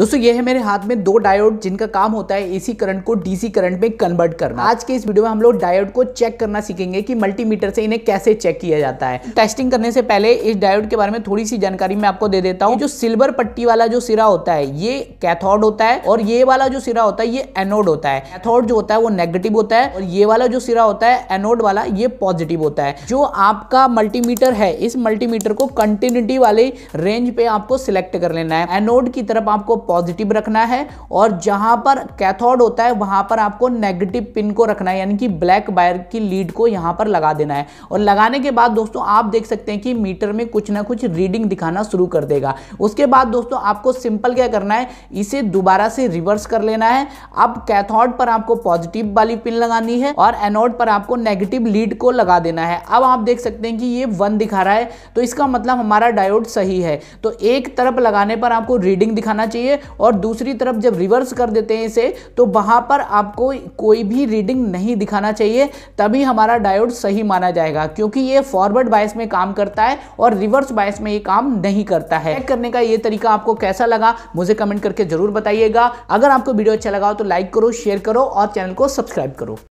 दोस्तों ये है मेरे हाथ में दो डायोड जिनका काम होता है एसी करंट को डीसी करंट में कन्वर्ट करना आज के इस वीडियो में हम लोग डायोड को चेक करना सीखेंगे कि मल्टीमीटर से इन्हें कैसे चेक किया जाता है टेस्टिंग करने से पहले इस डायोड के बारे में थोड़ी सी जानकारी मैं आपको दे देता हूँ जो सिल्वर पट्टी वाला जो सिरा होता है ये कैथोड होता है और ये वाला जो सिरा होता है ये एनोड होता है कैथोड जो होता है वो नेगेटिव होता है और ये वाला जो सिरा होता है एनोड वाला ये पॉजिटिव होता है जो आपका मल्टीमीटर है इस मल्टीमीटर को कंटिन्यूटी वाले रेंज पे आपको सिलेक्ट कर लेना है एनोड की तरफ आपको पॉजिटिव रखना है और जहां पर कैथोड होता है वहां पर आपको नेगेटिव पिन को रखना है यानी कि ब्लैक वायर की लीड को यहाँ पर लगा देना है और लगाने के बाद दोस्तों आप देख सकते हैं कि मीटर में कुछ ना कुछ रीडिंग दिखाना शुरू कर देगा उसके बाद दोस्तों आपको सिंपल क्या करना है इसे दोबारा से रिवर्स कर लेना है अब कैथोड पर आपको पॉजिटिव वाली पिन लगानी है और एनोड पर आपको नेगेटिव लीड को लगा देना है अब आप देख सकते हैं कि ये वन दिखा रहा है तो इसका मतलब हमारा डायोड सही है तो एक तरफ लगाने पर आपको रीडिंग दिखाना चाहिए चाहिए और दूसरी तरफ जब रिवर्स कर देते हैं इसे तो वहां पर आपको कोई भी रीडिंग नहीं दिखाना चाहिए तभी हमारा डायोड सही माना जाएगा क्योंकि ये फॉरवर्ड बायस में काम करता है और रिवर्स बायस में ये काम नहीं करता है चेक करने का ये तरीका आपको कैसा लगा मुझे कमेंट करके जरूर बताइएगा अगर आपको वीडियो अच्छा लगा हो तो लाइक करो शेयर करो और चैनल को सब्सक्राइब करो